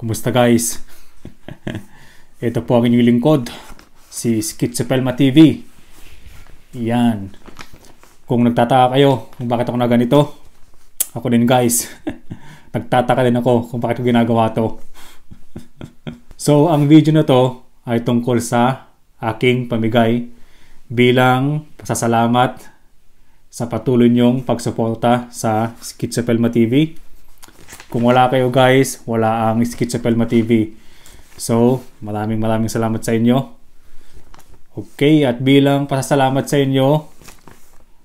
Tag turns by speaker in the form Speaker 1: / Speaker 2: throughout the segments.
Speaker 1: Kumusta guys? Ito po ang inyong lingkod, si Skitsapelma TV. Yan. Kung nagtataka kayo kung bakit ako na ganito, ako din guys. Nagtataka din ako kung bakit ko ginagawa to. so, ang video na to ay tungkol sa aking pamigay bilang pasasalamat sa patuloy niyong pagsuporta sa Skitsapelma TV. Kung wala kayo guys, wala ang Schizopelma TV. So, maraming maraming salamat sa inyo. Okay, at bilang pasasalamat sa inyo,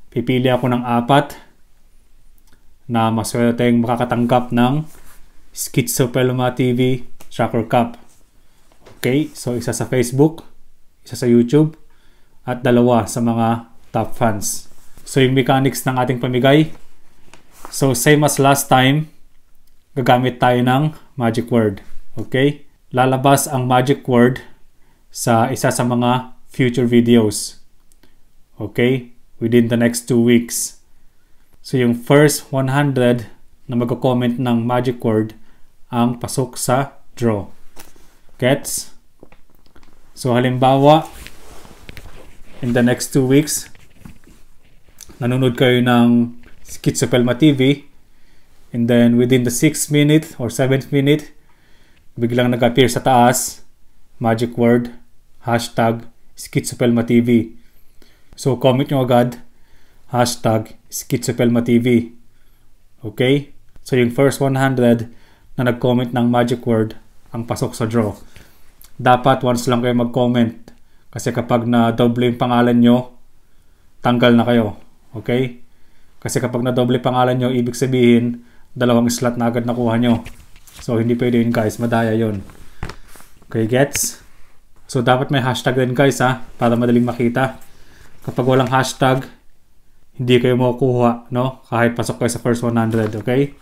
Speaker 1: pipili ako ng apat na maswerte maswerteng makakatanggap ng Schizopelma TV Tracker Cup. Okay, so isa sa Facebook, isa sa YouTube, at dalawa sa mga top fans. So yung mechanics ng ating pamigay, so same as last time, gagamit tayo ng magic word. Okay? Lalabas ang magic word sa isa sa mga future videos. Okay? Within the next two weeks. So yung first 100 na magko-comment ng magic word ang pasok sa draw. Gets? So halimbawa, in the next two weeks, nanonood kayo ng Schizopelma TV, And then within the 6th minute or 7th minute, biglang nag-appear sa taas, magic word, hashtag Schizopelma TV. So comment nyo agad, hashtag Schizopelma TV. Okay? So yung first 100 na nag-comment ng magic word ang pasok sa draw. Dapat once lang kayo mag-comment kasi kapag na-double yung pangalan nyo, tanggal na kayo. Okay? Kasi kapag na-double pangalan nyo, ibig sabihin, dalawang slot na agad nakuha nyo. So, hindi pwede yun guys. Madaya yun. Okay, gets? So, dapat may hashtag din guys ha, para madaling makita. Kapag walang hashtag, hindi kayo makukuha, no? Kahit pasok kayo sa first 100, okay?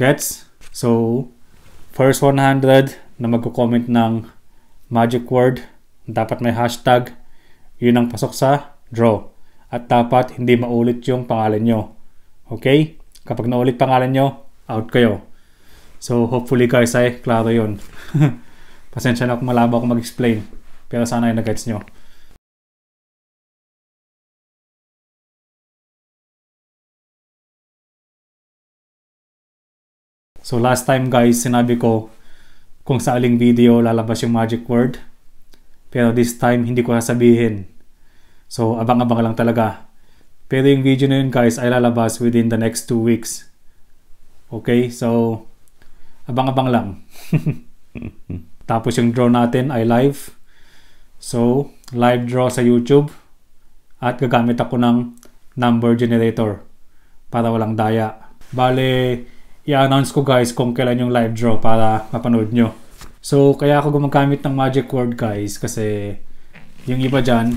Speaker 1: Gets? So, first 100 na magko-comment ng magic word, dapat may hashtag, yun ang pasok sa draw. At dapat hindi maulit yung pangalan nyo. Okay? Kapag naulit pangalan nyo, out kayo. So, hopefully guys ay klaro yun. Pasensya na kung malabo ako mag-explain. Pero sana ay nag-gets nyo. So last time guys, sinabi ko kung sa aling video lalabas yung magic word. Pero this time, hindi ko sasabihin. So abang-abang lang talaga. Pero yung video na yun guys ay lalabas within the next 2 weeks. Okay, so abang-abang lang. Tapos yung draw natin ay live. So, live draw sa YouTube. At gagamit ako ng number generator para walang daya. Bale, i-announce ko guys kung kailan yung live draw para mapanood nyo. So, kaya ako gumagamit ng magic word guys kasi yung iba dyan,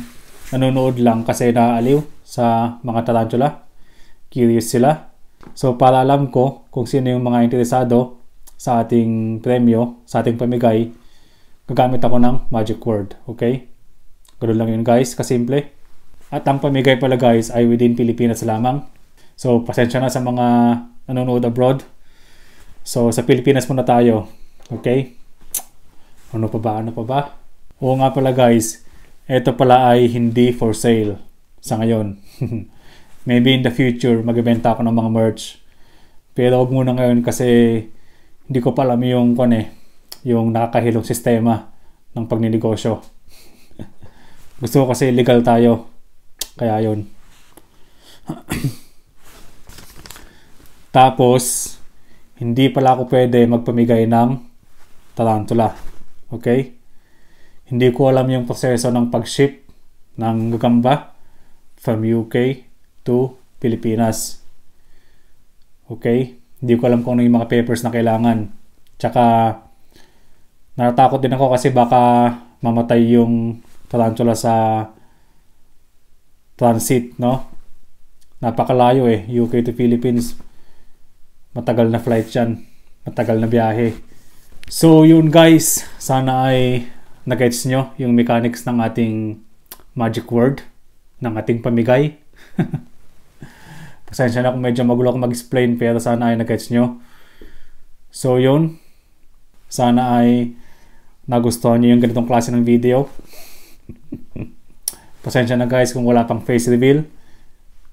Speaker 1: nanonood lang kasi naaaliw sa mga tarantula. Curious sila. So para alam ko kung sino yung mga interesado sa ating premyo, sa ating pamigay, gagamit ako ng magic word. Okay? Ganun lang yun guys, kasimple. At ang pamigay pala guys ay within Pilipinas lamang. So pasensya na sa mga nanonood abroad. So sa Pilipinas muna tayo. Okay? Ano pa ba? Ano pa ba? Oo nga pala guys, ito pala ay hindi for sale sa ngayon. Maybe in the future, magbebenta ako ng mga merch. Pero huwag muna ngayon kasi hindi ko pa alam yung, kone, eh, yung nakakahilong sistema ng pagninegosyo. Gusto ko kasi legal tayo. Kaya yon Tapos, hindi pala ako pwede magpamigay ng tarantula. Okay? Hindi ko alam yung proseso ng pag-ship ng gagamba from UK to Pilipinas. Okay? Hindi ko alam kung ano yung mga papers na kailangan. Tsaka, natatakot din ako kasi baka mamatay yung tarantula sa transit, no? Napakalayo eh, UK to Philippines. Matagal na flight yan. Matagal na biyahe. So, yun guys. Sana ay Nagets nyo yung mechanics ng ating magic word, ng ating pamigay. Pasensya na kung medyo magulo ako mag-explain pero sana ay nagets nyo. So yun, sana ay nagustuhan nyo yung ganitong klase ng video. Pasensya na guys kung wala pang face reveal.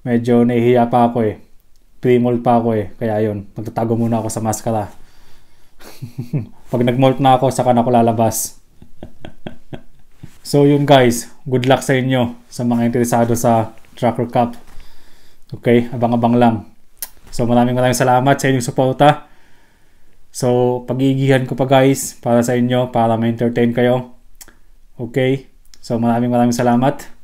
Speaker 1: Medyo nahihiya pa ako eh. Pre-molt pa ako eh. Kaya yun, magtatago muna ako sa maskara. Pag nag mold na ako, saka na ako lalabas. So yun guys, good luck sa inyo sa mga interesado sa Tracker Cup. Okay, abang-abang lang. So maraming maraming salamat sa inyong suporta. So pagigihan ko pa guys para sa inyo, para ma-entertain kayo. Okay, so maraming maraming salamat.